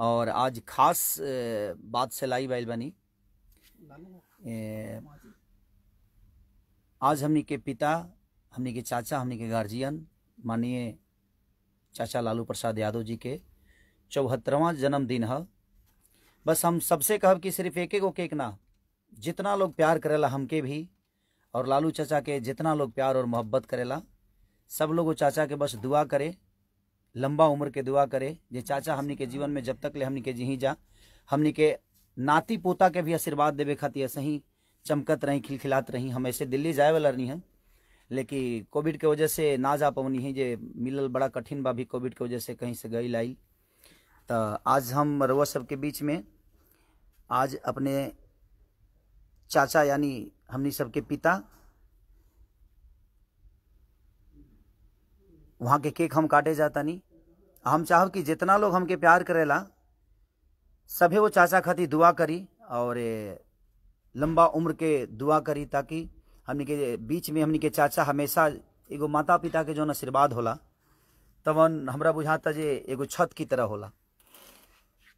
और आज खास बात से लाई बैल बनी आज हमने के पिता हमने के चाचा हमने के गार्जियन माननीय चाचा लालू प्रसाद यादव जी के चौहत्तरवा जन्मदिन है बस हम सबसे कहब कि सिर्फ एक एक केक ना जितना लोग प्यार करेला हमके भी और लालू चाचा के जितना लोग प्यार और मोहब्बत करेला सब लोग चाचा के बस दुआ करे लंबा उम्र के दुआ करे जे चाचा हमनी के जीवन में जब तक ले हमनी के जी जा हमनी के नाती पोता के भी आशीर्वाद देवे खातिर ऐसे ही चमकत रही खिलखिलात रही हम ऐसे दिल्ली जाए वाला रही हैं लेकिन कोविड के वजह से ना जा पवनी है जे मिलल बड़ा कठिन बा भी कोविड के वजह से कहीं से गई लाई तो आज हम रउआ सबके बीच में आज अपने चाचा यानी हमनी सबके पिता वहाँ के केक हम काटे जाता नहीं हम चाहब कि जितना लोग हमके प्यार करेला सभी वो चाचा खाती दुआ करी और लंबा उम्र के दुआ करी ताकि हमने के बीच में हमने के चाचा हमेशा एगो माता पिता के जो आशीर्वाद होला तवन हमरा बुझाता जे एगो छत की तरह होला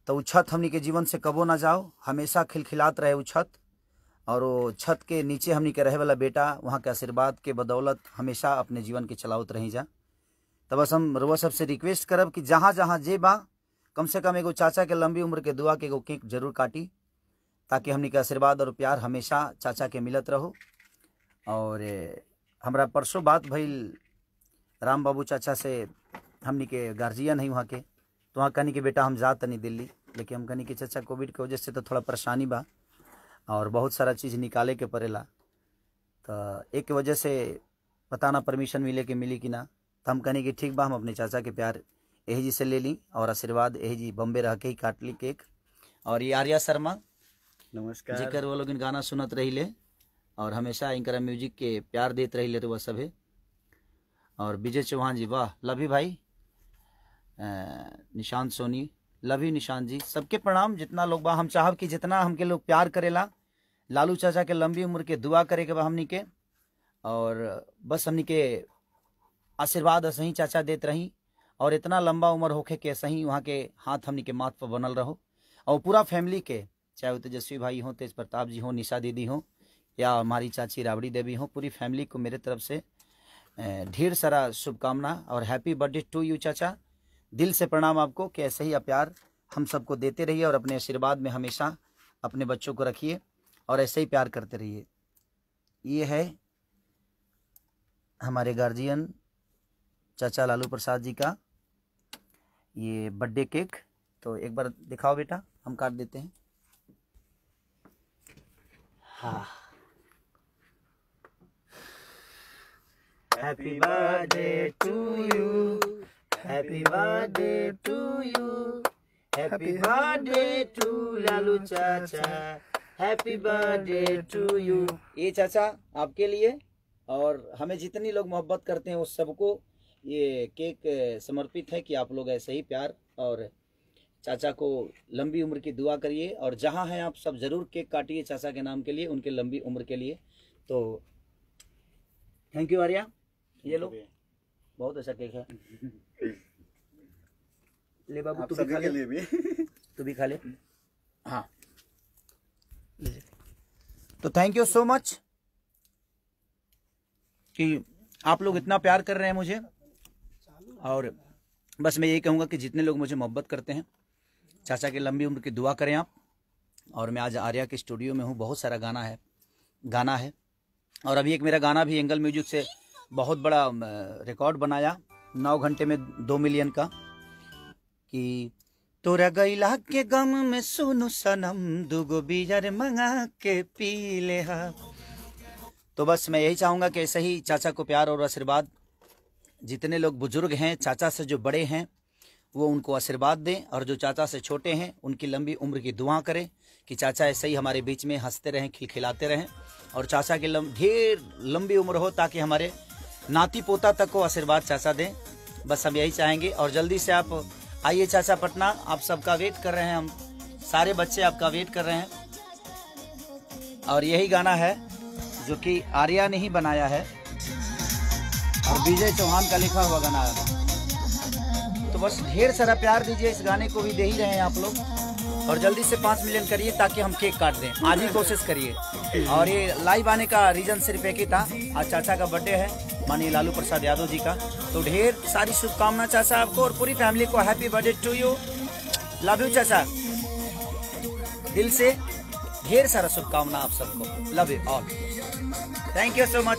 तो वो छत हमने के जीवन से कबो ना जाओ हमेशा खिलखिलात रहे वो छत और वो छत के नीचे हमने के रहे वाला बेटा वहाँ के आशीर्वाद के बदौलत हमेशा अपने जीवन के चलावत रही जा तब हम रुआ सबसे रिक्वेस्ट करब कि जहाँ जहाँ जे बा कम से कम एगो चाचा के लंबी उम्र के दुआ के एगो केक जरूर काटी ताकि हमने के आशीर्वाद और प्यार हमेशा चाचा के मिलत रहो और हमारा परसों बात भइल राम बाबू चाचा से हमने के गार्जियन है वहाँ के तो वहाँ कहनी कि बेटा हम जा नहीं दिल्ली लेकिन हम कहनी कि चाचा कोविड के वजह से तो थोड़ा परेशानी बा और बहुत सारा चीज़ निकाले के पड़ेला तो एक वजह से पता ना परमिशन मिले कि मिली कि ना तो हम कहने कि ठीक बा हम अपने चाचा के प्यार यही जी से ले ली और आशीर्वाद यही जी बम्बे रह के ही काट ली केक और ये आर्या शर्मा नमस्कार जेकर वो लोग गाना सुनत रही ले और हमेशा इनका म्यूजिक के प्यार देत रही ले तो वह सभी और विजय चौहान जी वाह लभी भाई निशांत सोनी लभी निशांत जी सबके प्रणाम जितना लोग बा हम चाहब कि जितना हमके लोग प्यार करेला लालू चाचा के लंबी उम्र के दुआ करे के बा हमनी के और बस हमनी के आशीर्वाद असही चाचा देत रही और इतना लंबा उम्र होके के सही वहाँ के हाथ हमने के माथ पर बनल रहो और पूरा फैमिली के चाहे वो तेजस्वी भाई हों तेज प्रताप जी हों निशा दीदी हों या हमारी चाची राबड़ी देवी हो पूरी फैमिली को मेरे तरफ से ढेर सारा शुभकामना और हैप्पी बर्थडे टू यू चाचा दिल से प्रणाम आपको कि ऐसे ही आप प्यार हम सबको देते रहिए और अपने आशीर्वाद में हमेशा अपने बच्चों को रखिए और ऐसे ही प्यार करते रहिए ये है हमारे गार्जियन चाचा लालू प्रसाद जी का ये बर्थडे केक तो एक बार दिखाओ बेटा हम काट देते हैं happy birthday to you happy birthday to you happy birthday to Lalu चाचा हैप्पी बर्थडे टू यू ये चाचा आपके लिए और हमें जितनी लोग मोहब्बत करते हैं उस सबको ये केक समर्पित है कि आप लोग ऐसे ही प्यार और चाचा को लंबी उम्र की दुआ करिए और जहाँ हैं आप सब ज़रूर केक काटिए चाचा के नाम के लिए उनके लंबी उम्र के लिए तो थैंक यू आर्या ये लोग बहुत अच्छा केक है ले बाबू तू भी खा ले तू भी खा ले हाँ तो थैंक यू सो मच कि आप लोग इतना प्यार कर रहे हैं मुझे और बस मैं ये कहूँगा कि जितने लोग मुझे मोहब्बत करते हैं चाचा की लंबी उम्र की दुआ करें आप और मैं आज आर्या के स्टूडियो में हूँ बहुत सारा गाना है गाना है और अभी एक मेरा गाना भी एंगल म्यूजिक से बहुत बड़ा रिकॉर्ड बनाया नौ घंटे में दो मिलियन का कि तोरा गैला के गम में सुनो सनम दुगो बीजर मंगा के पी ले हा तो बस मैं यही चाहूँगा कि ऐसे ही चाचा को प्यार और आशीर्वाद जितने लोग बुजुर्ग हैं चाचा से जो बड़े हैं वो उनको आशीर्वाद दें और जो चाचा से छोटे हैं उनकी लंबी उम्र की दुआ करें कि चाचा ऐसे ही हमारे बीच में हंसते रहें खिलखिलाते रहें और चाचा की लम, ढेर लंबी उम्र हो ताकि हमारे नाती पोता तक को आशीर्वाद चाचा दें बस हम यही चाहेंगे और जल्दी से आप आइए चाचा पटना आप सबका वेट कर रहे हैं हम सारे बच्चे आपका वेट कर रहे हैं और यही गाना है जो कि आर्या ने ही बनाया है और विजय चौहान का लिखा हुआ गाना तो बस ढेर सारा प्यार दीजिए इस गाने को भी दे ही रहे हैं आप लोग और जल्दी से पाँच मिलियन करिए ताकि हम केक काट दें आज ही कोशिश करिए और ये लाइव आने का रीज़न सिर्फ एक ही था आज चाचा का बर्थडे है माननीय लालू प्रसाद यादव जी का तो ढेर सारी शुभकामना चाचा आपको और पूरी फैमिली को happy birthday to you love you चाचा दिल से ढेर सारा शुभकामना आप सबको love you all thank you so much